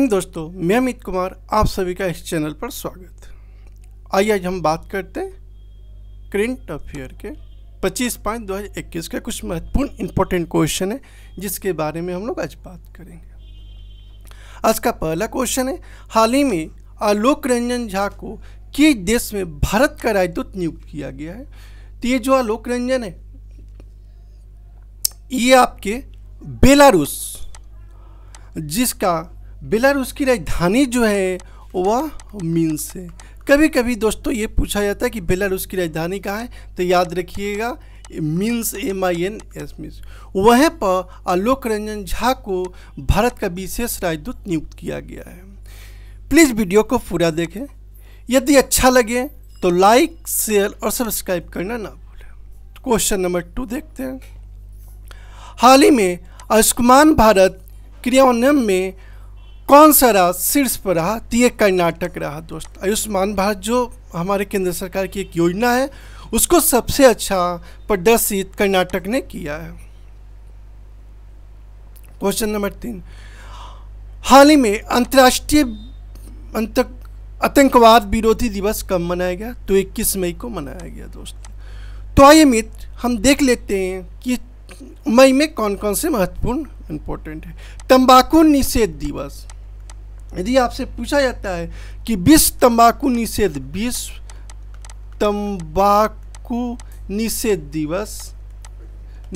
morning दोस्तों मैं अमित कुमार आप सभी का इस चैनल पर स्वागत आइए आज हम बात करते हैं करेंट अफेयर के 25 पाँच 2021 का कुछ महत्वपूर्ण इम्पोर्टेंट क्वेश्चन है जिसके बारे में हम लोग आज बात करेंगे आज का पहला क्वेश्चन है हाल ही में आलोक रंजन झा को किस देश में भारत का राजदूत नियुक्त किया गया है तो ये जो आलोक रंजन है ये आपके बेलारूस जिसका बेलारूस की राजधानी जो है वह मीन्स है कभी कभी दोस्तों ये पूछा जाता है कि बेलारूस की राजधानी कहाँ है तो याद रखिएगा means M I N S means वहीं पर आलोक रंजन झा को भारत का विशेष राजदूत नियुक्त किया गया है प्लीज़ वीडियो को पूरा देखें यदि अच्छा लगे तो लाइक शेयर और सब्सक्राइब करना ना भूलें क्वेश्चन नंबर टू देखते हैं हाल ही में आयुष्मान भारत क्रियान्वयन में कौन सा रहा शीर्ष पर रहा तो ये कर्नाटक रहा दोस्त आयुष्मान भारत जो हमारे केंद्र सरकार की एक योजना है उसको सबसे अच्छा प्रदर्शित कर्नाटक ने किया है क्वेश्चन नंबर तीन हाल ही में अंतर्राष्ट्रीय आतंकवाद विरोधी दिवस कब मनाया गया तो 21 मई को मनाया गया दोस्त तो आइए मित्र हम देख लेते हैं कि मई में कौन कौन से महत्वपूर्ण इंपॉर्टेंट है तंबाकू निषेध दिवस यदि आपसे पूछा जाता है कि विश्व तंबाकू निषेध विश्व तंबाकू निषेध दिवस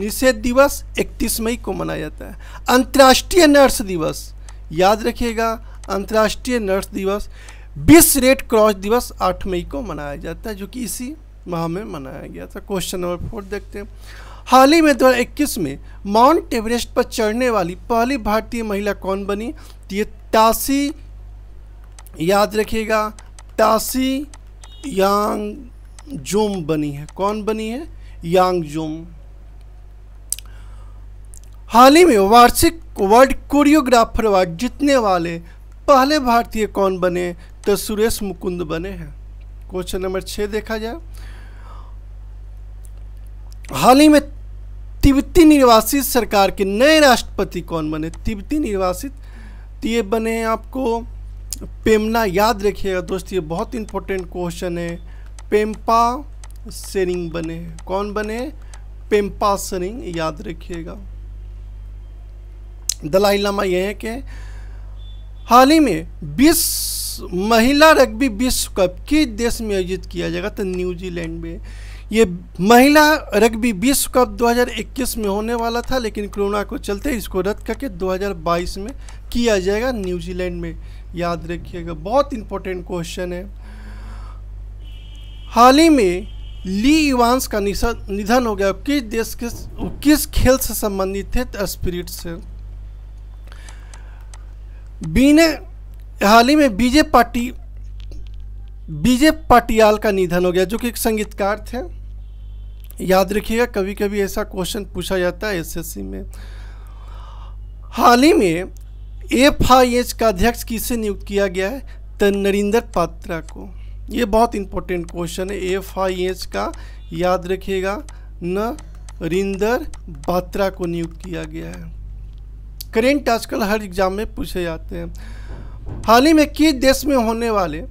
निषेध दिवस 31 मई को मनाया जाता है अंतर्राष्ट्रीय नर्स दिवस याद रखिएगा अंतर्राष्ट्रीय नर्स दिवस विश्व रेड क्रॉस दिवस 8 मई को मनाया जाता है जो कि इसी माह में मनाया गया था क्वेश्चन नंबर फोर देखते हैं हाल ही में दो में माउंट एवरेस्ट पर चढ़ने वाली पहली भारतीय महिला कौन बनी ये टासी याद रखिएगा टासी यांग जोम बनी है कौन बनी है यांग जोम हाल ही में वार्षिक वर्ल्ड कोरियोग्राफर अवार्ड जीतने वाले पहले भारतीय कौन बने तो सुरेश मुकुंद बने हैं क्वेश्चन नंबर छः देखा जाए हाल ही में तिब्बती निर्वासित सरकार के नए राष्ट्रपति कौन बने तिब्बती निर्वासित तो ये बने हैं आपको पेमना याद रखिएगा दोस्त ये बहुत इंपॉर्टेंट क्वेश्चन है पेम्पा सेरिंग बने कौन बने पेम्पा सेरिंग याद रखिएगा दलाई लामा यह है कि हाल ही में विश्व महिला रग्बी विश्व कप किस देश में आयोजित किया जाएगा तो न्यूजीलैंड में ये महिला रग्बी विश्व कप 2021 में होने वाला था लेकिन कोरोना को चलते इसको रद्द करके 2022 में किया जाएगा न्यूजीलैंड में याद रखिएगा बहुत इंपॉर्टेंट क्वेश्चन है हाल ही में ली इवांस का निधन हो गया किस देश के किस खेल से संबंधित थे स्पिरिट से बीने हाल ही में बीजे पार्टी बीजे पाटियाल का निधन हो गया जो कि एक संगीतकार थे याद रखिएगा कभी कभी ऐसा क्वेश्चन पूछा जाता है एसएससी में हाल ही में एफ आई एच का अध्यक्ष किसे नियुक्त किया गया है तो नरिंदर पात्रा को ये बहुत इंपॉर्टेंट क्वेश्चन है एफ आई एच का याद रखिएगा नरिंदर पात्रा को नियुक्त किया गया है करेंट आजकल हर एग्जाम में पूछे जाते हैं हाल ही में किस देश में होने वाले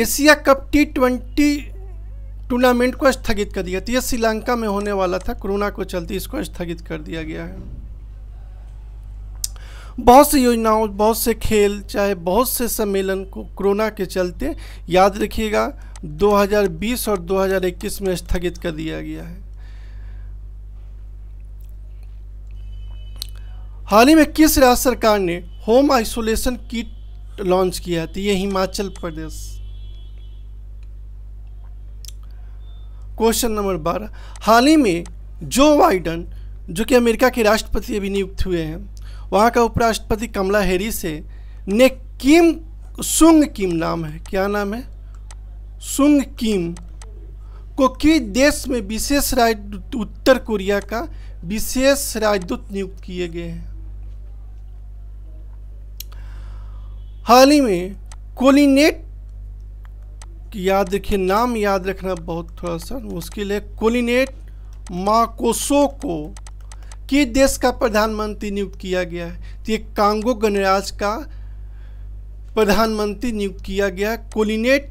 Asia cup T twenty tournament को स्थगित कर दिया तो ये श्रीलंका में होने वाला था कोरोना को चलते इसको स्थगित कर दिया गया है बहुत सी योजनाओं बहुत से खेल चाहे बहुत से सम्मेलन को कोरोना के चलते याद रखिएगा 2020 और 2021 में स्थगित कर दिया गया है हाल ही में किस राज्य सरकार ने होम आइसोलेशन किट लॉन्च किया है तो ये हिमाचल प्रदेश क्वेश्चन नंबर बारह हाल ही में जो बाइडन जो कि अमेरिका के राष्ट्रपति अभी नियुक्त हुए हैं वहाँ का उपराष्ट्रपति कमला हैरिस है ने किम सुंग किम नाम है क्या नाम है सुंग किम को कि देश में विशेष राजदूत उत्तर कोरिया का विशेष राजदूत नियुक्त किए गए हैं हाल ही में कोलिनेट कि याद देखिए नाम याद रखना बहुत थोड़ा सा मुश्किल है कोलिनेट माकोसो को किस देश का प्रधानमंत्री नियुक्त किया गया है तो ये कांगो गणराज का प्रधानमंत्री नियुक्त किया गया है कोलिनेट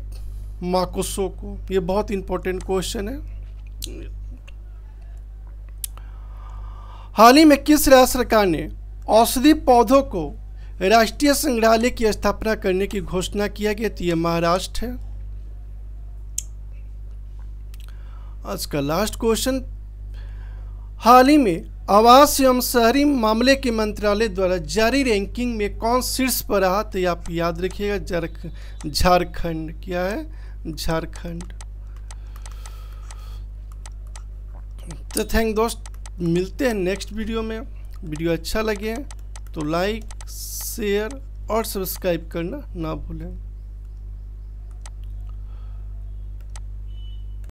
माकोसो को ये बहुत इंपॉर्टेंट क्वेश्चन है हाल ही में किस राज्य सरकार ने औषधि पौधों को राष्ट्रीय संग्रहालय की स्थापना करने की घोषणा किया गया तो ये महाराष्ट्र है आज का लास्ट क्वेश्चन हाल ही में आवास एवं शहरी मामले के मंत्रालय द्वारा जारी रैंकिंग में कौन शीर्ष पर रहा तो आप याद रखिएगा झारखंड क्या है झारखंड तो थैंक दोस्त मिलते हैं नेक्स्ट वीडियो में वीडियो अच्छा लगे तो लाइक शेयर और सब्सक्राइब करना ना भूलें